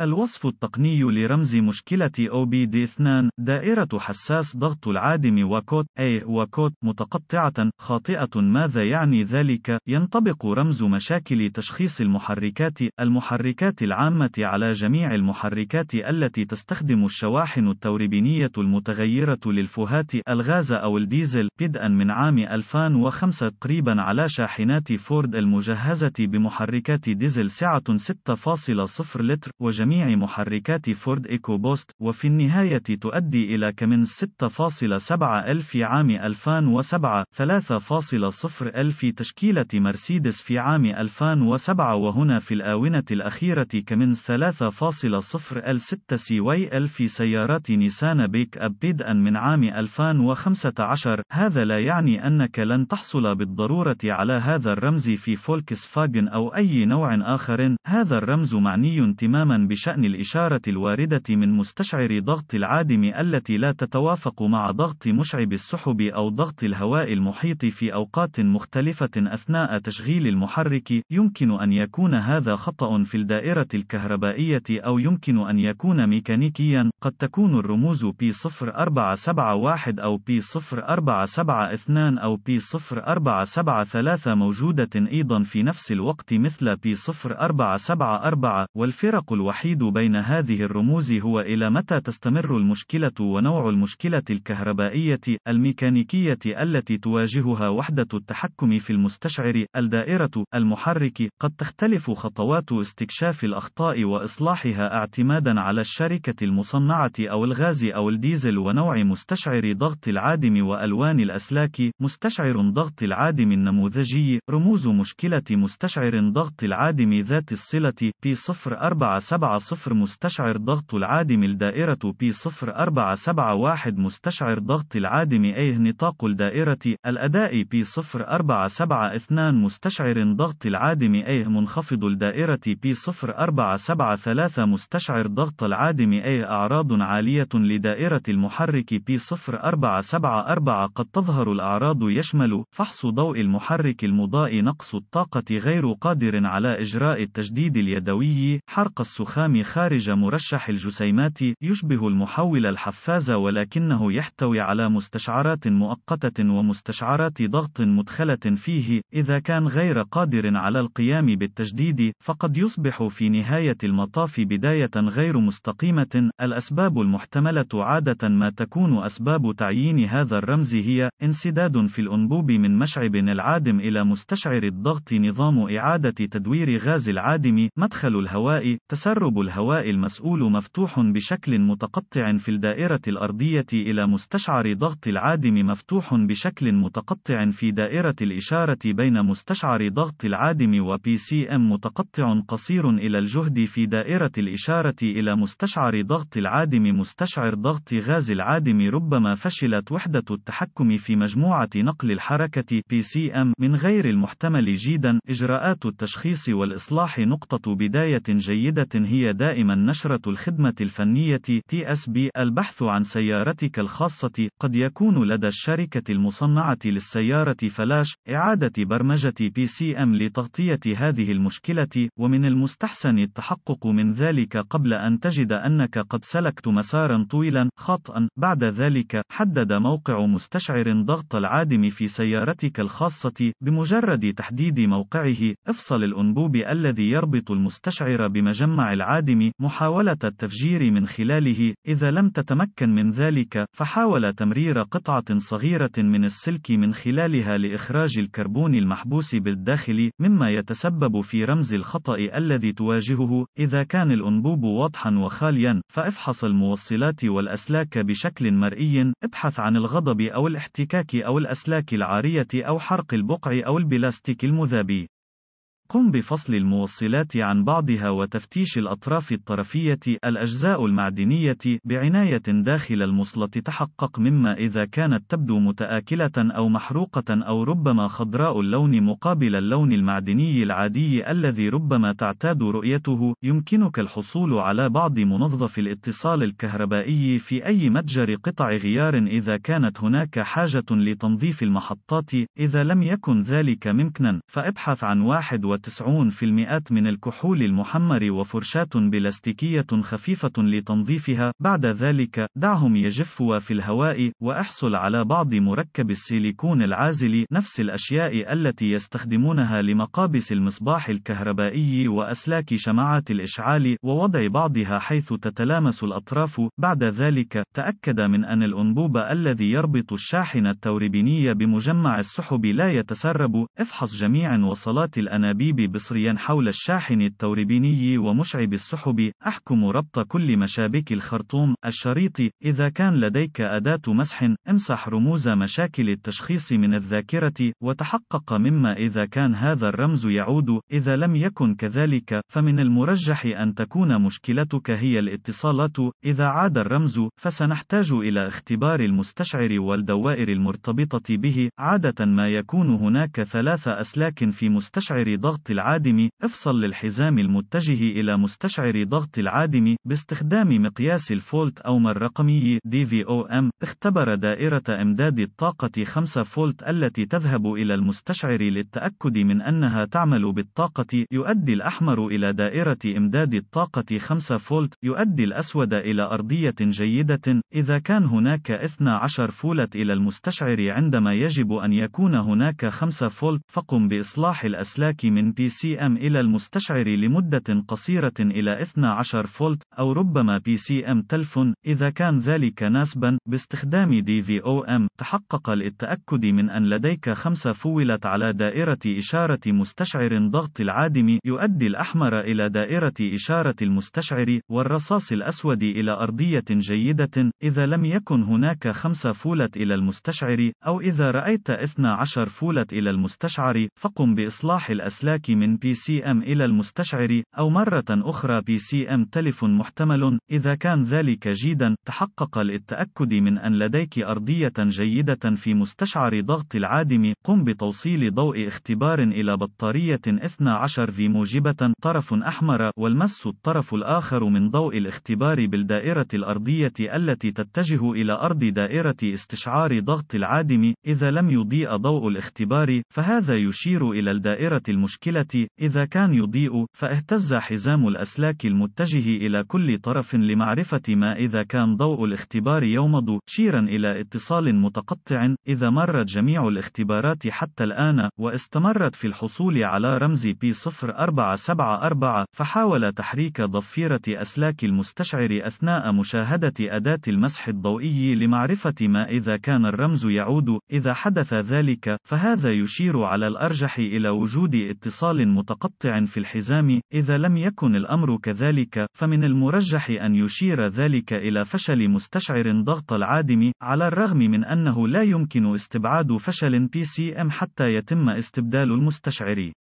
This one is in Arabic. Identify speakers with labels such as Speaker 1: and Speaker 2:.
Speaker 1: الوصف التقني لرمز مشكلة OBD2 دائرة حساس ضغط العادم وكوت A وكوت متقطعة خاطئة ماذا يعني ذلك؟ ينطبق رمز مشاكل تشخيص المحركات المحركات العامة على جميع المحركات التي تستخدم الشواحن التوربينية المتغيرة للفوهات الغاز أو الديزل بدءا من عام 2005 تقريبا على شاحنات فورد المجهزة بمحركات ديزل سعة 6.0 لتر وجميع جميع محركات فورد إيكو بوست وفي النهاية تؤدي إلى كمن 6.7 ألف في عام 2007 3.0 ألف تشكيلة مرسيدس في عام 2007 وهنا في الآونة الأخيرة كمن 3.0 ال 6 سيوي ألف سيارات نيسان بيك أب بدءا من عام 2015 هذا لا يعني أنك لن تحصل بالضرورة على هذا الرمز في فولكس فاجن أو أي نوع آخر هذا الرمز معني تماما بشأن الإشارة الواردة من مستشعر ضغط العادم التي لا تتوافق مع ضغط مشعب السحب أو ضغط الهواء المحيط في أوقات مختلفة أثناء تشغيل المحرك، يمكن أن يكون هذا خطأ في الدائرة الكهربائية أو يمكن أن يكون ميكانيكيا، قد تكون الرموز P0471 أو P0472 أو P0473 موجودة أيضا في نفس الوقت مثل P0474 والفرق الوحيدة الوحيد بين هذه الرموز هو إلى متى تستمر المشكلة ونوع المشكلة الكهربائية الميكانيكية التي تواجهها وحدة التحكم في المستشعر الدائرة المحرك قد تختلف خطوات استكشاف الأخطاء وإصلاحها اعتمادا على الشركة المصنعة أو الغاز أو الديزل ونوع مستشعر ضغط العادم وألوان الأسلاك مستشعر ضغط العادم النموذجي رموز مشكلة مستشعر ضغط العادم ذات الصلة P047 صفر مستشعر ضغط العادم الدائرة p P0471 مستشعر ضغط العادم أيه نطاق الدائرة الأداء الأداء P0472 مستشعر ضغط العادم أيه منخفض الدائرة p P0473 مستشعر ضغط العادم أيه أعراض عالية لدائرة المحرك P0474 قد تظهر الأعراض يشمل فحص ضوء المحرك المضاء نقص الطاقة غير قادر على إجراء التجديد اليدوي حرق السخان الأجسام خارج مرشح الجسيمات يشبه المحول الحفاز ولكنه يحتوي على مستشعرات مؤقتة ومستشعرات ضغط مدخلة فيه إذا كان غير قادر على القيام بالتجديد فقد يصبح في نهاية المطاف بداية غير مستقيمة الأسباب المحتملة عادة ما تكون أسباب تعيين هذا الرمز هي انسداد في الأنبوب من مشعب العادم إلى مستشعر الضغط نظام إعادة تدوير غاز العادم مدخل الهواء تسرع تقارب الهواء المسؤول مفتوح بشكل متقطع في الدائرة الأرضية إلى مستشعر ضغط العادم مفتوح بشكل متقطع في دائرة الإشارة بين مستشعر ضغط العادم و PCM متقطع قصير إلى الجهد في دائرة الإشارة إلى مستشعر ضغط العادم مستشعر ضغط غاز العادم ربما فشلت وحدة التحكم في مجموعة نقل الحركة PCM من غير المحتمل جيدا إجراءات التشخيص والإصلاح نقطة بداية جيدة هي هي دائما نشرة الخدمة الفنية TSB البحث عن سيارتك الخاصة قد يكون لدى الشركة المصنعة للسيارة فلاش إعادة برمجة PCM لتغطية هذه المشكلة ومن المستحسن التحقق من ذلك قبل أن تجد أنك قد سلكت مسارا طويلا خطأ بعد ذلك حدد موقع مستشعر ضغط العادم في سيارتك الخاصة بمجرد تحديد موقعه افصل الأنبوب الذي يربط المستشعر بمجمع العادم العادم محاولة التفجير من خلاله، إذا لم تتمكن من ذلك، فحاول تمرير قطعة صغيرة من السلك من خلالها لإخراج الكربون المحبوس بالداخل، مما يتسبب في رمز الخطأ الذي تواجهه، إذا كان الأنبوب واضحا وخاليا، فافحص الموصلات والأسلاك بشكل مرئي، ابحث عن الغضب أو الاحتكاك أو الأسلاك العارية أو حرق البقع أو البلاستيك المذابي. قم بفصل الموصلات عن بعضها وتفتيش الأطراف الطرفية الأجزاء المعدنية بعناية داخل المصلة تحقق مما إذا كانت تبدو متآكلة أو محروقة أو ربما خضراء اللون مقابل اللون المعدني العادي الذي ربما تعتاد رؤيته يمكنك الحصول على بعض منظف الاتصال الكهربائي في أي متجر قطع غيار إذا كانت هناك حاجة لتنظيف المحطات إذا لم يكن ذلك ممكنا فابحث عن واحد من الكحول المحمر وفرشاة بلاستيكية خفيفة لتنظيفها بعد ذلك دعهم يجفوا في الهواء وأحصل على بعض مركب السيليكون العازل نفس الأشياء التي يستخدمونها لمقابس المصباح الكهربائي وأسلاك شمعات الإشعال ووضع بعضها حيث تتلامس الأطراف بعد ذلك تأكد من أن الأنبوب الذي يربط الشاحن التوربيني بمجمع السحب لا يتسرب افحص جميع وصلات الأنابيب الصليب بصريا حول الشاحن التوربيني ومشعب السحب أحكم ربط كل مشابك الخرطوم الشريط إذا كان لديك أداة مسح امسح رموز مشاكل التشخيص من الذاكرة وتحقق مما إذا كان هذا الرمز يعود إذا لم يكن كذلك فمن المرجح أن تكون مشكلتك هي الاتصالات إذا عاد الرمز فسنحتاج إلى اختبار المستشعر والدوائر المرتبطة به عادة ما يكون هناك ثلاث أسلاك في مستشعر ضغط الضغط العادم افصل للحزام المتجه إلى مستشعر ضغط العادم باستخدام مقياس الفولت أو الرقمي DVOM اختبر دائرة إمداد الطاقة 5 فولت التي تذهب إلى المستشعر للتأكد من أنها تعمل بالطاقة يؤدي الأحمر إلى دائرة إمداد الطاقة 5 فولت يؤدي الأسود إلى أرضية جيدة إذا كان هناك 12 فولت إلى المستشعر عندما يجب أن يكون هناك 5 فولت فقم بإصلاح الأسلاك من PCM إلى المستشعر لمدة قصيرة إلى 12 فولت أو ربما PCM تلف إذا كان ذلك ناسبا باستخدام DVOM تحقق للتأكد من أن لديك خمسة فولت على دائرة إشارة مستشعر ضغط العادم يؤدي الأحمر إلى دائرة إشارة المستشعر والرصاص الأسود إلى أرضية جيدة إذا لم يكن هناك خمسة فولت إلى المستشعر أو إذا رأيت 12 فولت إلى المستشعر فقم بإصلاح الأسلاك الاشتراك من بي سي ام إلى المستشعر، أو مرة أخرى بي سي ام تلف محتمل، إذا كان ذلك جيدا، تحقق للتأكد من أن لديك أرضية جيدة في مستشعر ضغط العادم، قم بتوصيل ضوء اختبار إلى بطارية 12 في موجبة طرف أحمر، والمس الطرف الآخر من ضوء الاختبار بالدائرة الأرضية التي تتجه إلى أرض دائرة استشعار ضغط العادم، إذا لم يضيء ضوء الاختبار، فهذا يشير إلى الدائرة المشكلة المشكلة، إذا كان يضيء، فاهتز حزام الأسلاك المتجه إلى كل طرف لمعرفة ما إذا كان ضوء الاختبار يومض، شيرا إلى اتصال متقطع، إذا مرت جميع الاختبارات حتى الآن، واستمرت في الحصول على رمز P0474، فحاول تحريك ضفيرة أسلاك المستشعر أثناء مشاهدة أداة المسح الضوئي لمعرفة ما إذا كان الرمز يعود، إذا حدث ذلك، فهذا يشير على الأرجح إلى وجود اتصال اتصال متقطع في الحزام، إذا لم يكن الأمر كذلك، فمن المرجح أن يشير ذلك إلى فشل مستشعر ضغط العادم، على الرغم من أنه لا يمكن استبعاد فشل PCM حتى يتم استبدال المستشعر.